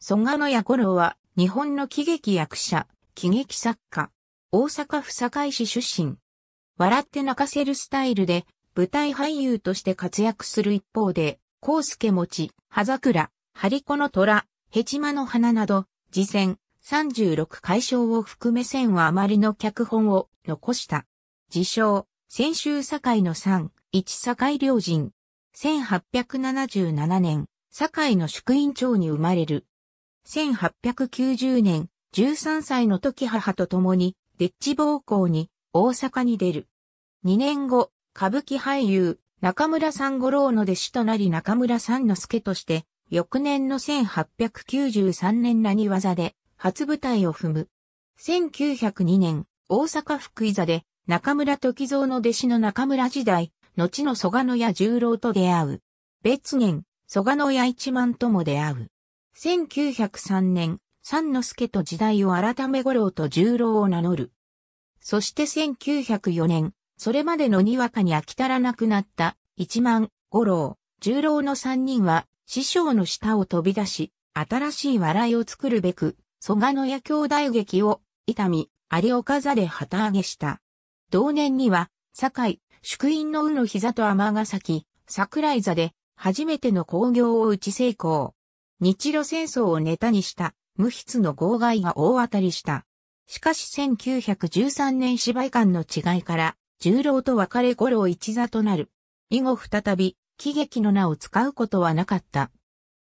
蘇我野五郎は、日本の喜劇役者、喜劇作家。大阪府堺市出身。笑って泣かせるスタイルで、舞台俳優として活躍する一方で、康介持ち、葉桜、張子の虎、ヘチマの花など、次戦、36回消を含め1000余りの脚本を残した。自称、先週堺の3、一堺良人。1877年、堺の宿院長に生まれる。1890年、13歳の時母と共に、デッチ暴行に、大阪に出る。2年後、歌舞伎俳優、中村三五郎の弟子となり中村三之助として、翌年の1893年なにわで、初舞台を踏む。1902年、大阪福井座で、中村時蔵の弟子の中村時代、後の蘇我野屋十郎と出会う。別年、蘇我野屋一万とも出会う。1903年、三之助と時代を改め五郎と十郎を名乗る。そして1904年、それまでのにわかに飽き足らなくなった、一万、五郎、十郎の三人は、師匠の下を飛び出し、新しい笑いを作るべく、蘇我の野兄弟劇を、伊丹、有岡座で旗揚げした。同年には、堺、宿院の宇の膝とヶ崎、桜井座で、初めての興行を打ち成功。日露戦争をネタにした無筆の号外が大当たりした。しかし1913年芝居間の違いから、重郎と別れ五郎一座となる。以後再び、喜劇の名を使うことはなかった。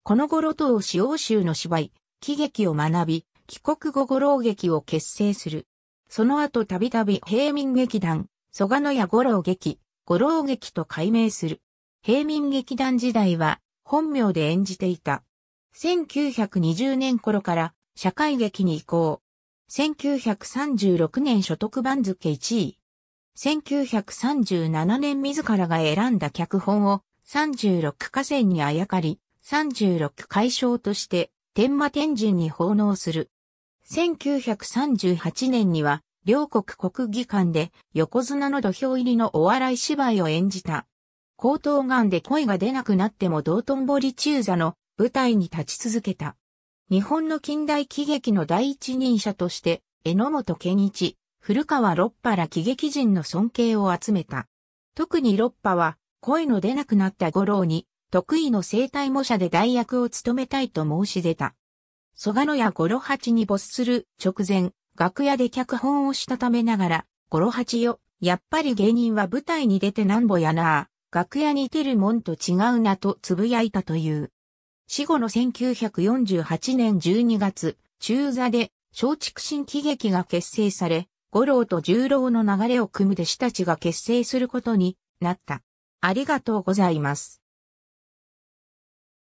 この頃と使用州の芝居、喜劇を学び、帰国後五郎劇を結成する。その後たびたび平民劇団、蘇我野屋五郎劇、五郎劇と改名する。平民劇団時代は、本名で演じていた。1920年頃から社会劇に移行。1936年所得番付1位。1937年自らが選んだ脚本を36河川にあやかり、36解消として天馬天神に奉納する。1938年には両国国技館で横綱の土俵入りのお笑い芝居を演じた。高頭癌で声が出なくなっても道頓堀中座の舞台に立ち続けた。日本の近代喜劇の第一人者として、榎本健一、古川六波ら喜劇人の尊敬を集めた。特に六波は、声の出なくなった五郎に、得意の生体模写で代役を務めたいと申し出た。蘇我野や五郎八に没する直前、楽屋で脚本をしたためながら、五郎八よ、やっぱり芸人は舞台に出てなんぼやなぁ、楽屋にいてるもんと違うなと呟いたという。死後の1948年12月、中座で松竹新喜劇が結成され、五郎と十郎の流れを組む弟子たちが結成することになった。ありがとうございます。